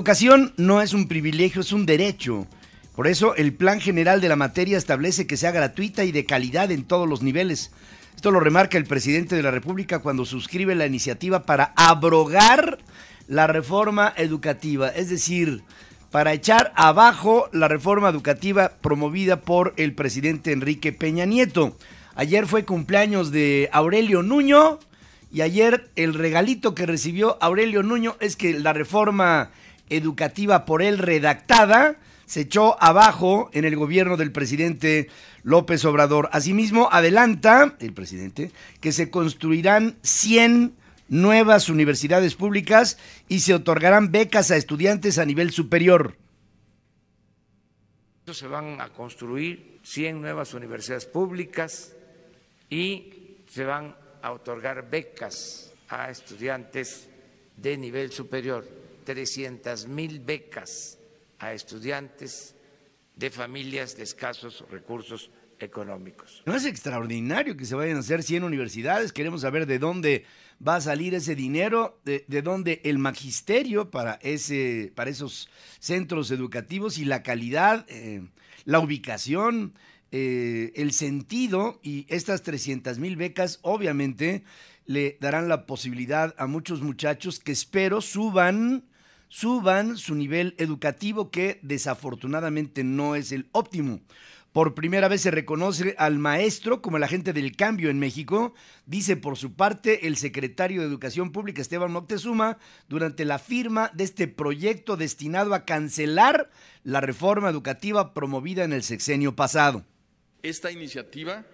educación no es un privilegio, es un derecho. Por eso el Plan General de la Materia establece que sea gratuita y de calidad en todos los niveles. Esto lo remarca el presidente de la República cuando suscribe la iniciativa para abrogar la reforma educativa, es decir, para echar abajo la reforma educativa promovida por el presidente Enrique Peña Nieto. Ayer fue cumpleaños de Aurelio Nuño y ayer el regalito que recibió Aurelio Nuño es que la reforma educativa por él redactada se echó abajo en el gobierno del presidente López Obrador. Asimismo, adelanta el presidente que se construirán 100 nuevas universidades públicas y se otorgarán becas a estudiantes a nivel superior. Se van a construir 100 nuevas universidades públicas y se van a otorgar becas a estudiantes de nivel superior 300 mil becas a estudiantes de familias de escasos recursos económicos. No es extraordinario que se vayan a hacer 100 universidades. Queremos saber de dónde va a salir ese dinero, de, dónde el magisterio para, ese, para esos centros educativos y la calidad, eh, la ubicación, eh, el sentido y estas 300 mil becas obviamente le darán la posibilidad a muchos muchachos que espero suban suban su nivel educativo que desafortunadamente no es el óptimo. Por primera vez se reconoce al maestro como el agente del cambio en México, dice por su parte el secretario de Educación Pública Esteban Moctezuma durante la firma de este proyecto destinado a cancelar la reforma educativa promovida en el sexenio pasado. Esta iniciativa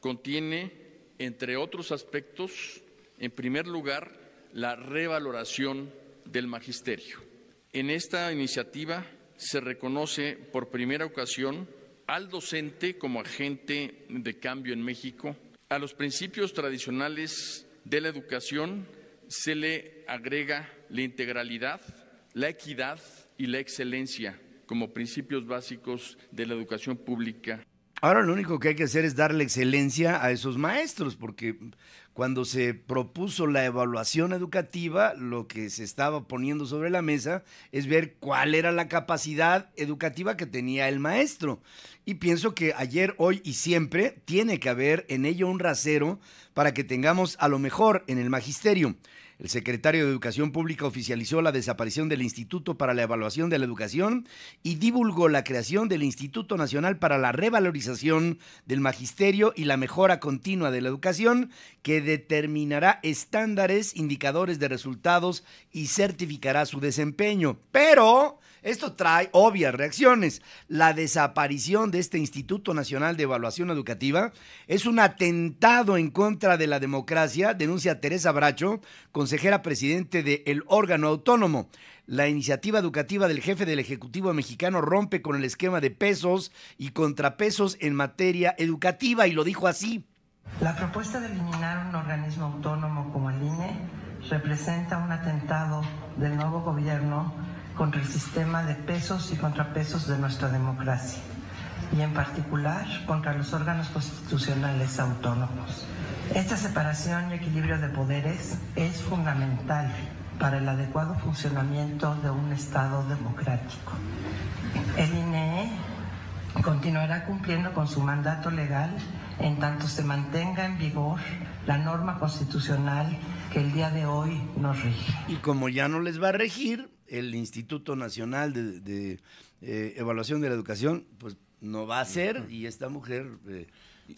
contiene, entre otros aspectos, en primer lugar, la revaloración del Magisterio. En esta iniciativa se reconoce por primera ocasión al docente como agente de cambio en México. A los principios tradicionales de la educación se le agrega la integralidad, la equidad y la excelencia como principios básicos de la educación pública. Ahora lo único que hay que hacer es darle excelencia a esos maestros, porque cuando se propuso la evaluación educativa, lo que se estaba poniendo sobre la mesa es ver cuál era la capacidad educativa que tenía el maestro. Y pienso que ayer, hoy y siempre tiene que haber en ello un rasero para que tengamos a lo mejor en el magisterio el secretario de Educación Pública oficializó la desaparición del Instituto para la Evaluación de la Educación y divulgó la creación del Instituto Nacional para la Revalorización del Magisterio y la Mejora Continua de la Educación, que determinará estándares, indicadores de resultados y certificará su desempeño. Pero... Esto trae obvias reacciones. La desaparición de este Instituto Nacional de Evaluación Educativa es un atentado en contra de la democracia, denuncia Teresa Bracho, con consejera presidente del órgano autónomo. La iniciativa educativa del jefe del Ejecutivo mexicano rompe con el esquema de pesos y contrapesos en materia educativa y lo dijo así. La propuesta de eliminar un organismo autónomo como el INE representa un atentado del nuevo gobierno contra el sistema de pesos y contrapesos de nuestra democracia y en particular contra los órganos constitucionales autónomos. Esta separación y equilibrio de poderes es fundamental para el adecuado funcionamiento de un Estado democrático. El INE continuará cumpliendo con su mandato legal en tanto se mantenga en vigor la norma constitucional que el día de hoy nos rige. Y como ya no les va a regir, el Instituto Nacional de, eh, Evaluación de la Educación, pues no va a ser y esta mujer eh,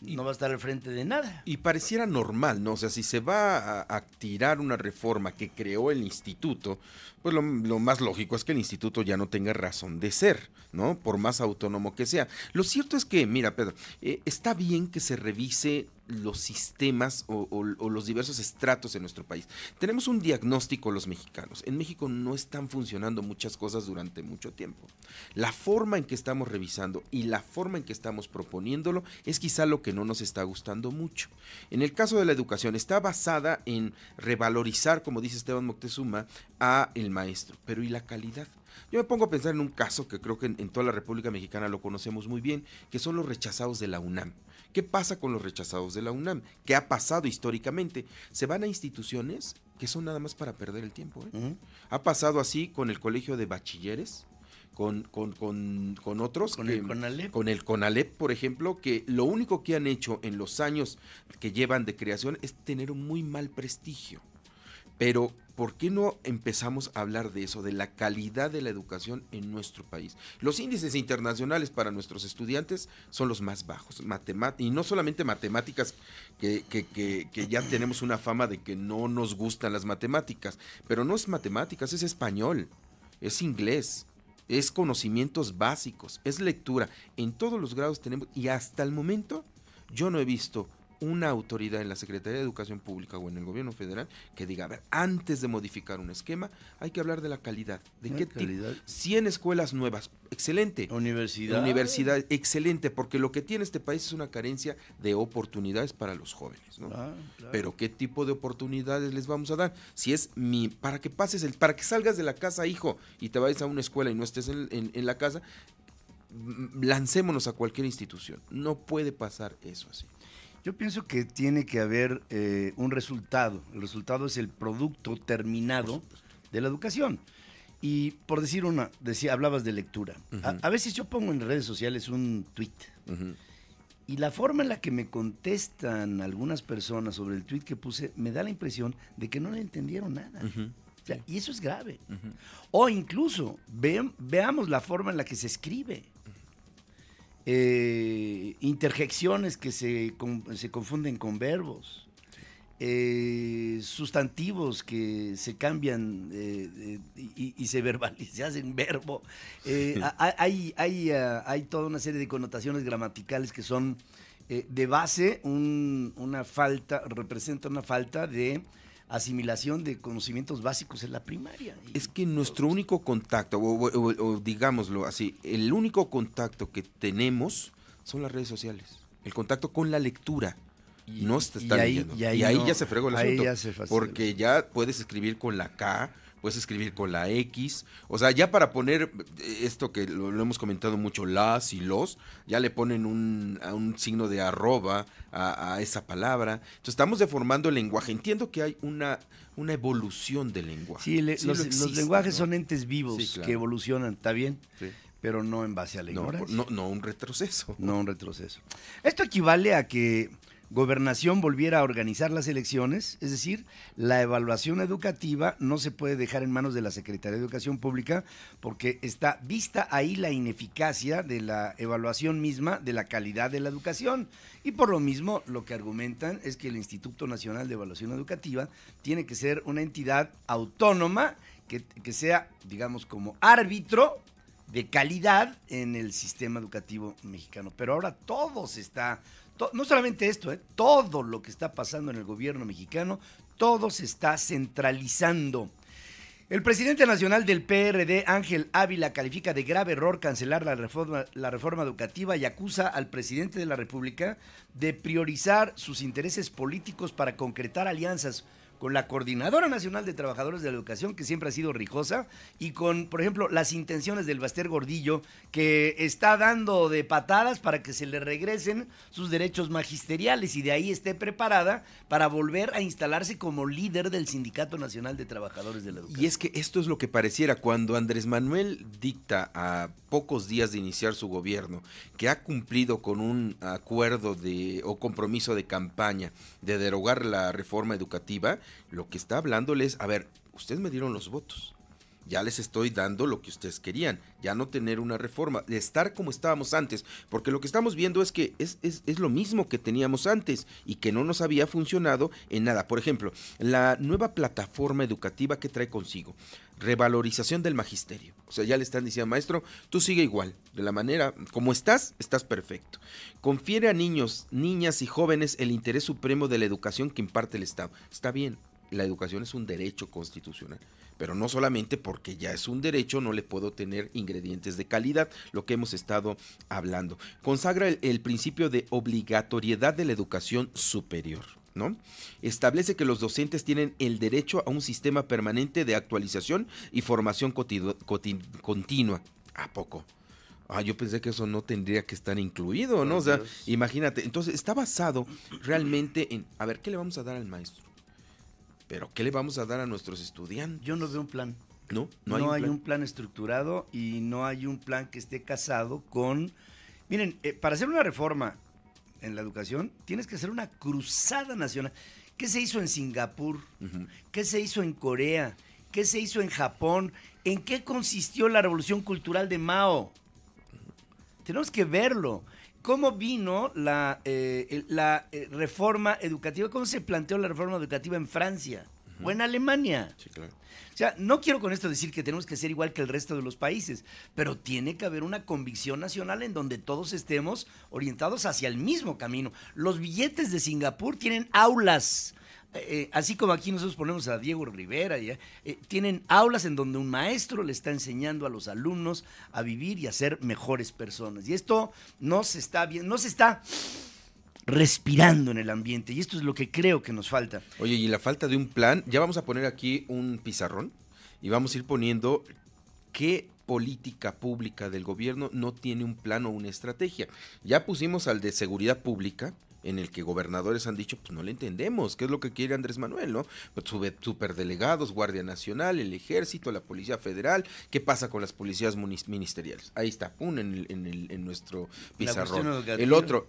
no va a estar al frente de nada. Y pareciera normal, ¿no? O sea, si se va a, tirar una reforma que creó el instituto, pues lo, más lógico es que el instituto ya no tenga razón de ser, ¿no? Por más autónomo que sea. Lo cierto es que, mira, Pedro, eh, está bien que se revise los sistemas o, los diversos estratos en nuestro país. Tenemos un diagnóstico los mexicanos. En México no están funcionando muchas cosas durante mucho tiempo. La forma en que estamos revisando y la forma en que estamos proponiéndolo es quizá lo que no nos está gustando mucho. En el caso de la educación está basada en revalorizar, como dice Esteban Moctezuma, a el maestro, pero ¿y la calidad? Yo me pongo a pensar en un caso que creo que en, toda la República Mexicana lo conocemos muy bien, que son los rechazados de la UNAM. ¿Qué pasa con los rechazados de la UNAM? ¿Qué ha pasado históricamente? Se van a instituciones que son nada más para perder el tiempo. ¿eh? Ha pasado así con el Colegio de Bachilleres, con, con, con, con, otros. Con el CONALEP. Con el CONALEP, por ejemplo, que lo único que han hecho en los años que llevan de creación es tener un muy mal prestigio. Pero, ¿por qué no empezamos a hablar de eso, de la calidad de la educación en nuestro país? Los índices internacionales para nuestros estudiantes son los más bajos, y no solamente matemáticas, que, que, que, que, ya tenemos una fama de que no nos gustan las matemáticas, pero no es matemáticas, es español, es inglés. Es conocimientos básicos, es lectura. En todos los grados tenemos, y hasta el momento yo no he visto una autoridad en la Secretaría de Educación Pública o en el gobierno federal que diga, a ver, antes de modificar un esquema, hay que hablar de la calidad. ¿De qué calidad? 100 escuelas nuevas, excelente. Universidad. Universidad, excelente, porque lo que tiene este país es una carencia de oportunidades para los jóvenes, ah, Pero ¿qué tipo de oportunidades les vamos a dar? Si es mi, para que pases, el, para que salgas de la casa, hijo, y te vayas a una escuela y no estés en la casa, lancémonos a cualquier institución. No puede pasar eso así. Yo pienso que tiene que haber eh, un resultado. El resultado es el producto terminado de la educación. Y por decir una, decía, hablabas de lectura. a, veces yo pongo en redes sociales un tweet. Y la forma en la que me contestan algunas personas sobre el tweet que puse me da la impresión de que no le entendieron nada. y eso es grave. O incluso veamos la forma en la que se escribe. Eh, interjecciones que se, confunden con verbos, eh, sustantivos que se cambian eh, y, se verbalizan, hacen verbo. Ah, hay, toda una serie de connotaciones gramaticales que son de base una falta, representa una falta de asimilación de conocimientos básicos en la primaria. Es que nuestro único contacto, o, digámoslo así, el único contacto que tenemos son las redes sociales. El contacto con la lectura. no está ahí, Y ahí, ya se fregó el asunto. porque ya puedes escribir con la K, puedes escribir con la X. O sea, ya para poner eh, esto que lo, hemos comentado mucho, las y los, ya le ponen un, a un signo de arroba a, esa palabra. Entonces estamos deformando el lenguaje. Entiendo que hay una, una evolución del lenguaje. Sí, los, lenguajes son entes vivos que evolucionan, ¿está bien? pero no en base a la no, No, no, un retroceso. No un retroceso. Esto equivale a que Gobernación volviera a organizar las elecciones, es decir, la evaluación educativa no se puede dejar en manos de la Secretaría de Educación Pública porque está vista ahí la ineficacia de la evaluación misma de la calidad de la educación. Y por lo mismo lo que argumentan es que el Instituto Nacional de Evaluación Educativa tiene que ser una entidad autónoma que, sea, digamos, como árbitro de calidad en el sistema educativo mexicano. Pero ahora todo se está no solamente esto, eh, todo lo que está pasando en el gobierno mexicano, todo se está centralizando. El presidente nacional del PRD, Ángel Ávila, califica de grave error cancelar la reforma, la reforma, educativa y acusa al presidente de la República de priorizar sus intereses políticos para concretar alianzas con la Coordinadora Nacional de Trabajadores de la Educación, que siempre ha sido rijosa, y con, por ejemplo, las intenciones del Baster Gordillo, que está dando de patadas para que se le regresen sus derechos magisteriales y de ahí esté preparada para volver a instalarse como líder del Sindicato Nacional de Trabajadores de la Educación. Y es que esto es lo que pareciera cuando Andrés Manuel dicta a pocos días de iniciar su gobierno que ha cumplido con un acuerdo de o compromiso de campaña de derogar la reforma educativa, lo que está hablándoles, a ver, ustedes me dieron los votos ya les estoy dando lo que ustedes querían, ya no tener una reforma, de estar como estábamos antes, porque lo que estamos viendo es que es, es, lo mismo que teníamos antes y que no nos había funcionado en nada. Por ejemplo, la nueva plataforma educativa que trae consigo, revalorización del magisterio. O sea, ya le están diciendo, maestro, tú sigue igual, de la manera como estás, estás perfecto. Confiere a niños, niñas y jóvenes el interés supremo de la educación que imparte el Estado. Está bien, la educación es un derecho constitucional, pero no solamente porque ya es un derecho, no le puedo tener ingredientes de calidad, lo que hemos estado hablando. Consagra el, principio de obligatoriedad de la educación superior. ¿No? Establece que los docentes tienen el derecho a un sistema permanente de actualización y formación continua. ¿A poco? Ah, yo pensé que eso no tendría que estar incluido, ¿no? O sea, imagínate. Entonces, está basado realmente en, a ver, ¿qué le vamos a dar al maestro? Pero ¿qué le vamos a dar a nuestros estudiantes? Yo no veo un plan. No, no, hay, no un, plan. un plan estructurado y no hay un plan que esté casado con... Miren, eh, para hacer una reforma en la educación, tienes que hacer una cruzada nacional. ¿Qué se hizo en Singapur? ¿Qué se hizo en Corea? ¿Qué se hizo en Japón? ¿En qué consistió la revolución cultural de Mao? Tenemos que verlo. ¿Cómo vino la, eh, eh, reforma educativa? ¿Cómo se planteó la reforma educativa en Francia o en Alemania? Sí, O sea, no quiero con esto decir que tenemos que ser igual que el resto de los países, pero tiene que haber una convicción nacional en donde todos estemos orientados hacia el mismo camino. Los billetes de Singapur tienen aulas eh, eh, así como aquí nosotros ponemos a Diego Rivera, eh, tienen aulas en donde un maestro le está enseñando a los alumnos a vivir y a ser mejores personas. Y esto no se está bien, no se está respirando en el ambiente. Y esto es lo que creo que nos falta. Oye, y la falta de un plan, ya vamos a poner aquí un pizarrón y vamos a ir poniendo qué política pública del gobierno no tiene un plan o una estrategia. Ya pusimos al de seguridad pública, en el que gobernadores han dicho, pues no le entendemos, qué es lo que quiere Andrés Manuel, ¿no? Pues, superdelegados, Guardia Nacional, el Ejército, la Policía Federal, ¿qué pasa con las policías ministeriales? Ahí está, uno en, el, en, nuestro pizarrón. El otro,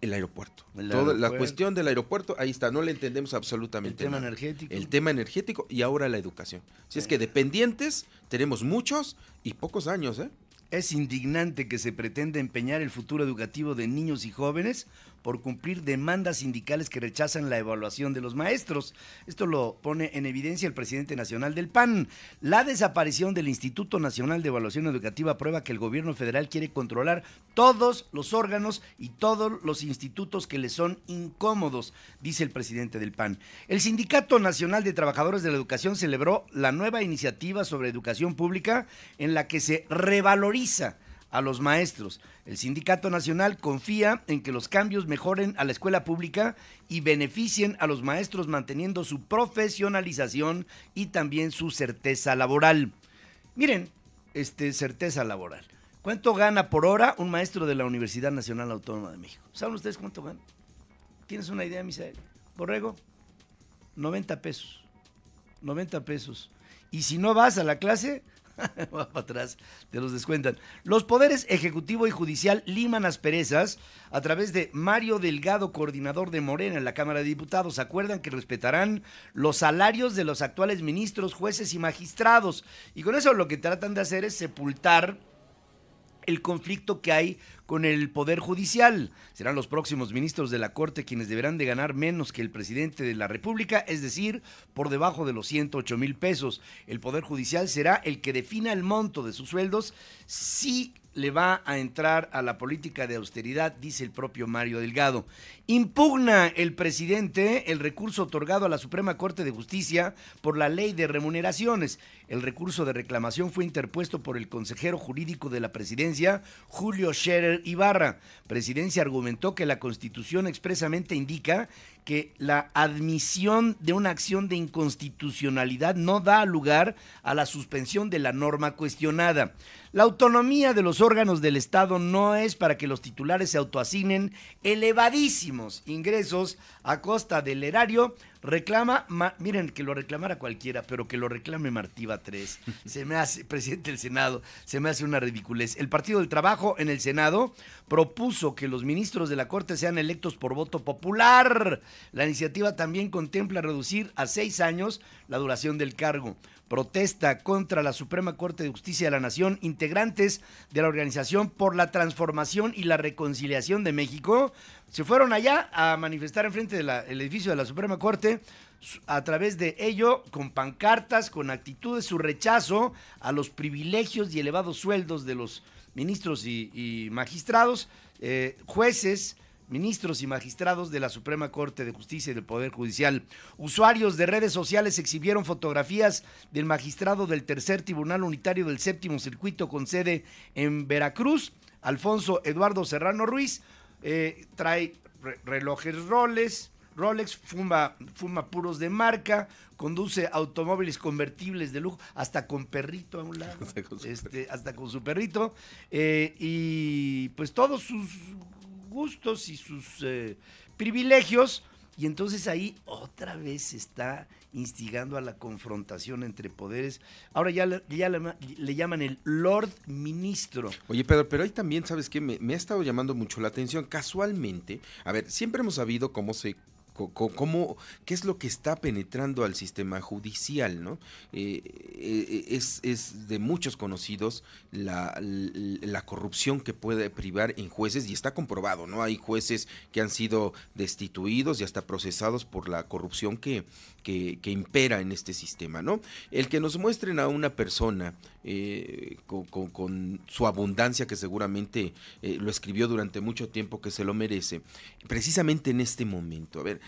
el aeropuerto. la cuestión del aeropuerto, ahí está, no le entendemos absolutamente. El tema energético. El tema energético y ahora la educación. Si es que dependientes tenemos muchos y pocos años, ¿eh? Es indignante que se pretenda empeñar el futuro educativo de niños y jóvenes por cumplir demandas sindicales que rechazan la evaluación de los maestros. Esto lo pone en evidencia el presidente nacional del PAN. La desaparición del Instituto Nacional de Evaluación Educativa prueba que el gobierno federal quiere controlar todos los órganos y todos los institutos que le son incómodos, dice el presidente del PAN. El Sindicato Nacional de Trabajadores de la Educación celebró la nueva iniciativa sobre educación pública en la que se revaloriza a los maestros. El Sindicato Nacional confía en que los cambios mejoren a la escuela pública y beneficien a los maestros manteniendo su profesionalización y también su certeza laboral. Miren, este certeza laboral. ¿Cuánto gana por hora un maestro de la Universidad Nacional Autónoma de México? ¿Saben ustedes cuánto gana? ¿Tienes una idea, Misael? Borrego, 90 pesos. 90 pesos. Y si no vas a la clase, para atrás, te los descuentan. Los poderes ejecutivo y judicial liman asperezas a través de Mario Delgado, coordinador de Morena en la Cámara de Diputados. Acuerdan que respetarán los salarios de los actuales ministros, jueces y magistrados. Y con eso lo que tratan de hacer es sepultar el conflicto que hay con el Poder Judicial. Serán los próximos ministros de la Corte quienes deberán de ganar menos que el presidente de la República, es decir, por debajo de los 108 mil pesos. El Poder Judicial será el que defina el monto de sus sueldos si le va a entrar a la política de austeridad, dice el propio Mario Delgado. Impugna el presidente el recurso otorgado a la Suprema Corte de Justicia por la ley de remuneraciones. El recurso de reclamación fue interpuesto por el consejero jurídico de la presidencia, Julio Scherer Ibarra. Presidencia argumentó que la Constitución expresamente indica que la admisión de una acción de inconstitucionalidad no da lugar a la suspensión de la norma cuestionada. La autonomía de los órganos del Estado no es para que los titulares se autoasignen elevadísimos ingresos a costa del erario Reclama, miren, que lo reclamara cualquiera, pero que lo reclame Martiva 3. Se me hace, presidente del Senado, se me hace una ridiculez. El Partido del Trabajo en el Senado propuso que los ministros de la Corte sean electos por voto popular. La iniciativa también contempla reducir a seis años la duración del cargo protesta contra la Suprema Corte de Justicia de la Nación, integrantes de la Organización por la Transformación y la Reconciliación de México se fueron allá a manifestar enfrente del edificio de la Suprema Corte a través de ello, con pancartas, con actitudes, su rechazo a los privilegios y elevados sueldos de los ministros y, magistrados, eh, jueces, ministros y magistrados de la Suprema Corte de Justicia y del Poder Judicial. Usuarios de redes sociales exhibieron fotografías del magistrado del Tercer Tribunal Unitario del Séptimo Circuito con sede en Veracruz, Alfonso Eduardo Serrano Ruiz, eh, trae relojes Rolex, Rolex fuma, fuma puros de marca, conduce automóviles convertibles de lujo, hasta con perrito a un lado, hasta con su este, perrito, eh, y pues todos sus gustos y sus eh, privilegios y entonces ahí otra vez se está instigando a la confrontación entre poderes. Ahora ya, le, ya llaman el Lord Ministro. Oye, Pedro, pero ahí también, ¿sabes qué? me, ha estado llamando mucho la atención. Casualmente, a ver, siempre hemos sabido cómo se ¿Cómo, ¿Qué es lo que está penetrando al sistema judicial? ¿no? Eh, eh, es, de muchos conocidos la, corrupción que puede privar en jueces y está comprobado, ¿no? Hay jueces que han sido destituidos y hasta procesados por la corrupción que, que, impera en este sistema, ¿no? El que nos muestren a una persona eh, con, su abundancia que seguramente lo escribió durante mucho tiempo que se lo merece, precisamente en este momento. A ver,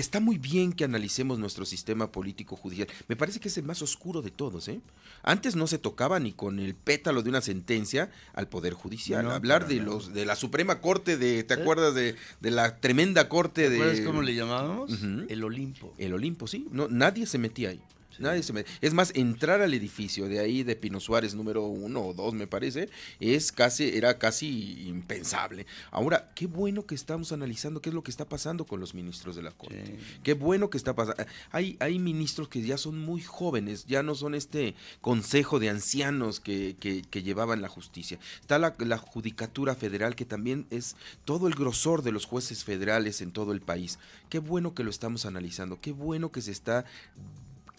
está muy bien que analicemos nuestro sistema político judicial. Me parece que es el más oscuro de todos. ¿eh? Antes no se tocaba ni con el pétalo de una sentencia al Poder Judicial. Hablar de, los, de la Suprema Corte, de, ¿te ¿Eh? acuerdas de, de, la tremenda corte de... ¿Cómo le llamábamos? El Olimpo. El Olimpo, sí. No, nadie se metía ahí. Es más, entrar al edificio de ahí de Pino Suárez número uno o dos, me parece, es casi, era casi impensable. Ahora, qué bueno que estamos analizando qué es lo que está pasando con los ministros de la Corte. Qué bueno que está pasando. Hay, hay ministros que ya son muy jóvenes, ya no son este consejo de ancianos que, llevaban la justicia. Está la, la Judicatura Federal, que también es todo el grosor de los jueces federales en todo el país. Qué bueno que lo estamos analizando, qué bueno que se está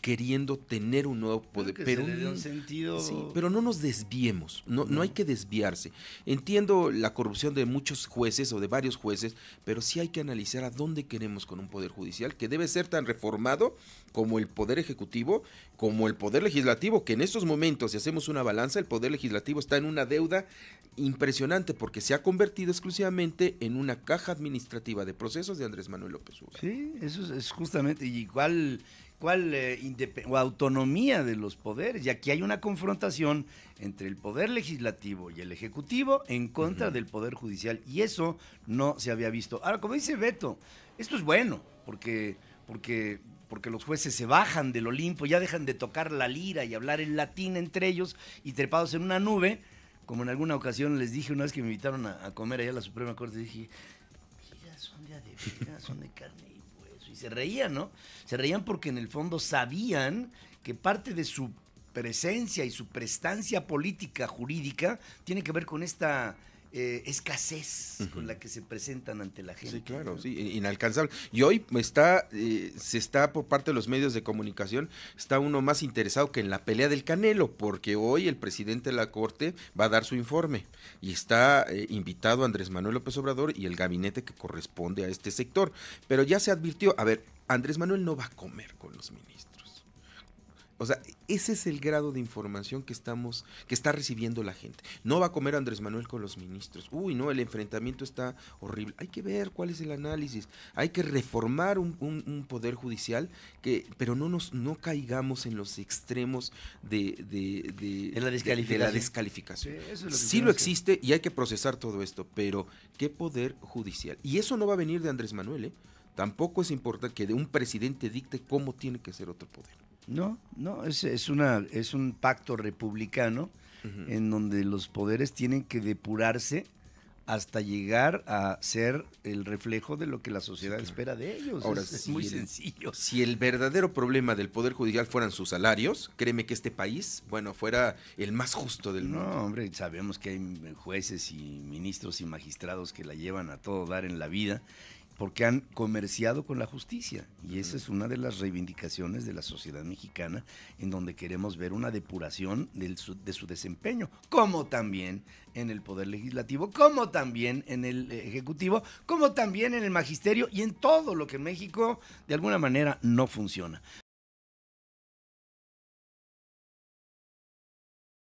queriendo tener un nuevo poder. pero, no nos desviemos, no, no. hay que desviarse. Entiendo la corrupción de muchos jueces o de varios jueces, pero sí hay que analizar a dónde queremos con un poder judicial que debe ser tan reformado como el poder ejecutivo, como el poder legislativo, que en estos momentos, si hacemos una balanza, el poder legislativo está en una deuda impresionante porque se ha convertido exclusivamente en una caja administrativa de procesos de Andrés Manuel López Obrador. Sí, eso es, justamente, y igual cuál eh, o autonomía de los poderes. Y aquí hay una confrontación entre el poder legislativo y el ejecutivo en contra del poder judicial. Y eso no se había visto. Ahora, como dice Beto, esto es bueno, porque, porque, porque los jueces se bajan del Olimpo, ya dejan de tocar la lira y hablar en latín entre ellos y trepados en una nube. Como en alguna ocasión les dije una vez que me invitaron a, comer allá a la Suprema Corte, dije, son de son de carne se reían, ¿no? Se reían porque en el fondo sabían que parte de su presencia y su prestancia política jurídica tiene que ver con esta eh, escasez con la que se presentan ante la gente. Sí, claro, sí, inalcanzable. Y hoy está, eh, se está por parte de los medios de comunicación, está uno más interesado que en la pelea del Canelo, porque hoy el presidente de la Corte va a dar su informe y está eh, invitado Andrés Manuel López Obrador y el gabinete que corresponde a este sector. Pero ya se advirtió, a ver, Andrés Manuel no va a comer con los ministros. O sea, ese es el grado de información que estamos, que está recibiendo la gente. No va a comer Andrés Manuel con los ministros. Uy, no, el enfrentamiento está horrible. Hay que ver cuál es el análisis. Hay que reformar un, poder judicial, que, pero no nos no caigamos en los extremos de, de, de, la, descalificación. de Sí, lo existe y hay que procesar todo esto, pero ¿qué poder judicial? Y eso no va a venir de Andrés Manuel, ¿eh? Tampoco es importante que de un presidente dicte cómo tiene que ser otro poder. No, no, es, es, una, es un pacto republicano en donde los poderes tienen que depurarse hasta llegar a ser el reflejo de lo que la sociedad espera de ellos. Ahora, es, muy sencillo. Si el verdadero problema del Poder Judicial fueran sus salarios, créeme que este país, bueno, fuera el más justo del mundo. No, hombre, sabemos que hay jueces y ministros y magistrados que la llevan a todo dar en la vida porque han comerciado con la justicia. Y esa es una de las reivindicaciones de la sociedad mexicana, en donde queremos ver una depuración de su desempeño, como también en el Poder Legislativo, como también en el Ejecutivo, como también en el Magisterio y en todo lo que en México de alguna manera no funciona.